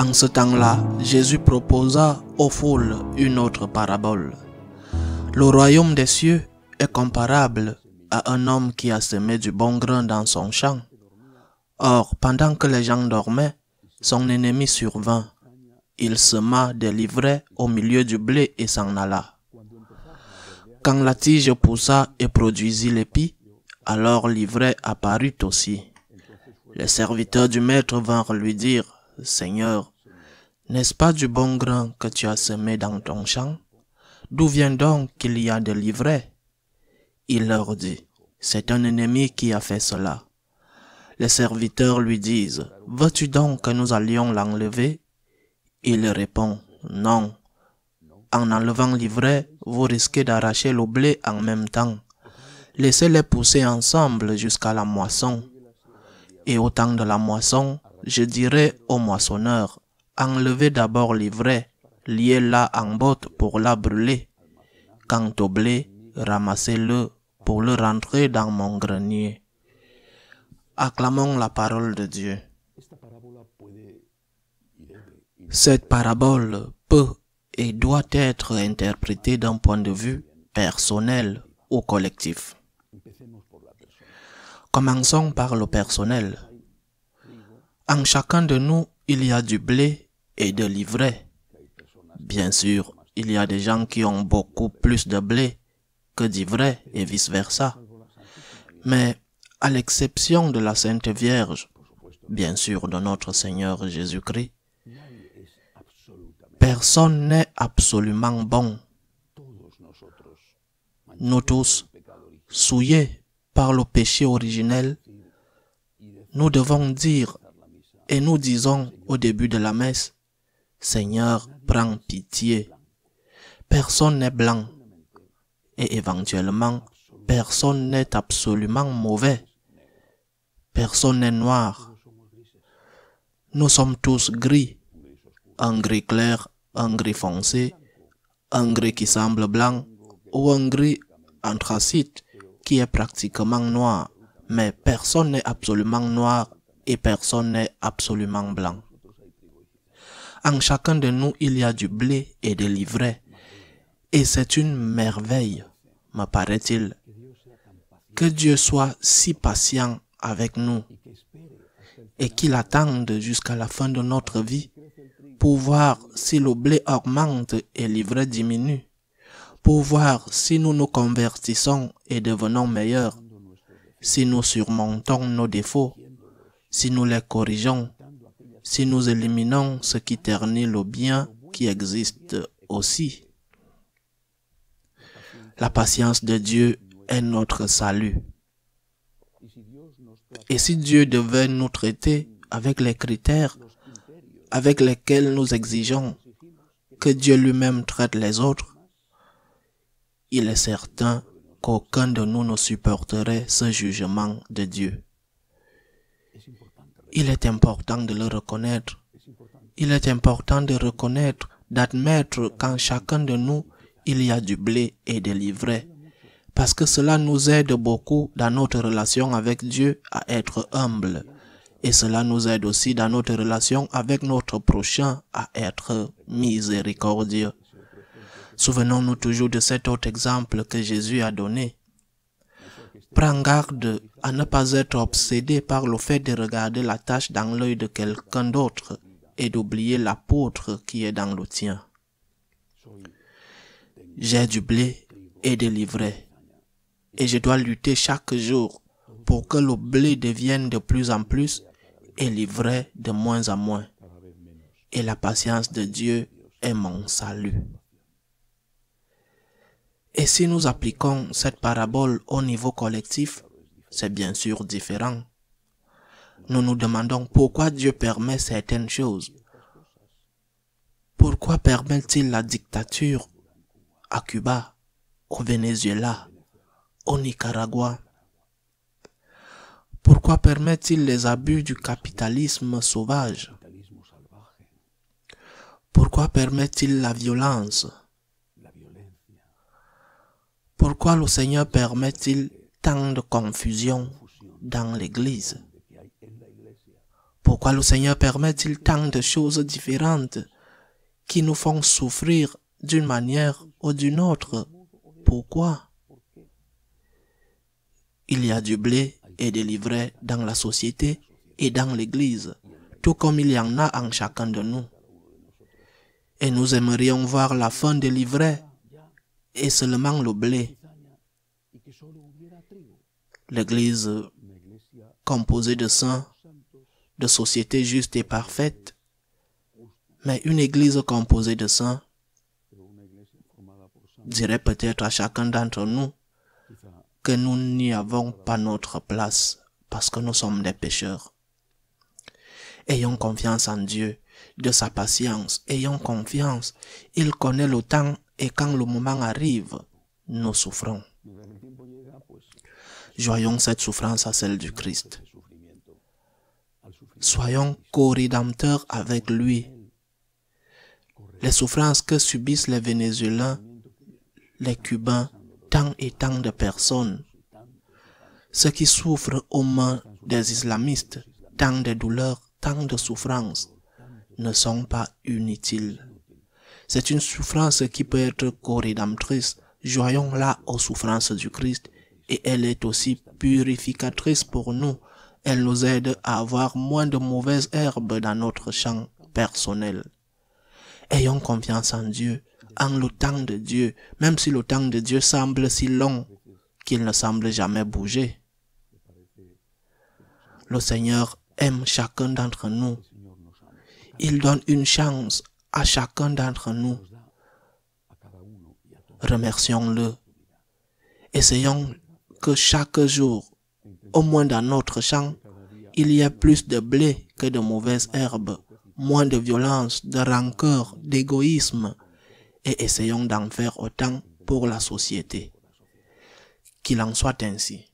En ce temps-là, Jésus proposa aux foules une autre parabole. Le royaume des cieux est comparable à un homme qui a semé du bon grain dans son champ. Or, pendant que les gens dormaient, son ennemi survint. Il sema des livrets au milieu du blé et s'en alla. Quand la tige poussa et produisit l'épi, alors l'ivraie apparut aussi. Les serviteurs du maître vinrent lui dire, Seigneur, n'est-ce pas du bon grain que tu as semé dans ton champ D'où vient donc qu'il y a de l'ivraie ?» Il leur dit, c'est un ennemi qui a fait cela. Les serviteurs lui disent, veux-tu donc que nous allions l'enlever Il répond, non. En enlevant l'ivraie, vous risquez d'arracher le blé en même temps. Laissez-les pousser ensemble jusqu'à la moisson. Et au temps de la moisson, je dirai au moissonneur, enlevez d'abord l'ivraie, liez-la en botte pour la brûler. Quant au blé, ramassez-le pour le rentrer dans mon grenier. Acclamons la parole de Dieu. Cette parabole peut et doit être interprétée d'un point de vue personnel ou collectif. Commençons par le personnel. En chacun de nous, il y a du blé et de l'ivraie. Bien sûr, il y a des gens qui ont beaucoup plus de blé que d'ivraie et vice-versa. Mais à l'exception de la Sainte Vierge, bien sûr de notre Seigneur Jésus-Christ, personne n'est absolument bon. Nous tous, souillés par le péché originel, nous devons dire, et nous disons au début de la messe, Seigneur, prends pitié. Personne n'est blanc et éventuellement, personne n'est absolument mauvais. Personne n'est noir. Nous sommes tous gris, un gris clair, un gris foncé, un gris qui semble blanc ou un gris anthracite qui est pratiquement noir. Mais personne n'est absolument noir et personne n'est absolument blanc. En chacun de nous, il y a du blé et de l'ivraie. Et c'est une merveille, me paraît-il, que Dieu soit si patient avec nous et qu'il attende jusqu'à la fin de notre vie pour voir si le blé augmente et l'ivraie diminue, pour voir si nous nous convertissons et devenons meilleurs, si nous surmontons nos défauts, si nous les corrigeons si nous éliminons ce qui ternit le bien qui existe aussi. La patience de Dieu est notre salut. Et si Dieu devait nous traiter avec les critères avec lesquels nous exigeons que Dieu lui-même traite les autres, il est certain qu'aucun de nous ne supporterait ce jugement de Dieu. Il est important de le reconnaître. Il est important de reconnaître, d'admettre qu'en chacun de nous, il y a du blé et des livrets. Parce que cela nous aide beaucoup dans notre relation avec Dieu à être humble. Et cela nous aide aussi dans notre relation avec notre prochain à être miséricordieux. Souvenons-nous toujours de cet autre exemple que Jésus a donné. Prends garde à ne pas être obsédé par le fait de regarder la tâche dans l'œil de quelqu'un d'autre et d'oublier l'apôtre qui est dans le tien. J'ai du blé et des et je dois lutter chaque jour pour que le blé devienne de plus en plus et l'ivraie de moins en moins. Et la patience de Dieu est mon salut. Et si nous appliquons cette parabole au niveau collectif, c'est bien sûr différent. Nous nous demandons pourquoi Dieu permet certaines choses. Pourquoi permet-il la dictature à Cuba, au Venezuela, au Nicaragua Pourquoi permet-il les abus du capitalisme sauvage Pourquoi permet-il la violence pourquoi le Seigneur permet-il tant de confusion dans l'Église Pourquoi le Seigneur permet-il tant de choses différentes qui nous font souffrir d'une manière ou d'une autre Pourquoi Il y a du blé et des livrets dans la société et dans l'Église, tout comme il y en a en chacun de nous. Et nous aimerions voir la fin des livrets et seulement le blé. L'Église composée de saints, de sociétés justes et parfaites, mais une Église composée de saints dirait peut-être à chacun d'entre nous que nous n'y avons pas notre place parce que nous sommes des pécheurs. Ayons confiance en Dieu, de sa patience, ayons confiance. Il connaît le temps et quand le moment arrive, nous souffrons. Joyons cette souffrance à celle du Christ. Soyons co avec lui. Les souffrances que subissent les Vénézuéliens, les Cubains, tant et tant de personnes, ceux qui souffrent aux mains des islamistes, tant de douleurs, tant de souffrances, ne sont pas inutiles. C'est une souffrance qui peut être corédemptrice. Joyons la aux souffrances du Christ et elle est aussi purificatrice pour nous. Elle nous aide à avoir moins de mauvaises herbes dans notre champ personnel. Ayons confiance en Dieu, en le temps de Dieu, même si le temps de Dieu semble si long qu'il ne semble jamais bouger. Le Seigneur aime chacun d'entre nous. Il donne une chance à chacun d'entre nous. Remercions-le. Essayons que chaque jour, au moins dans notre champ, il y ait plus de blé que de mauvaises herbes, moins de violence, de rancœur, d'égoïsme, et essayons d'en faire autant pour la société. Qu'il en soit ainsi.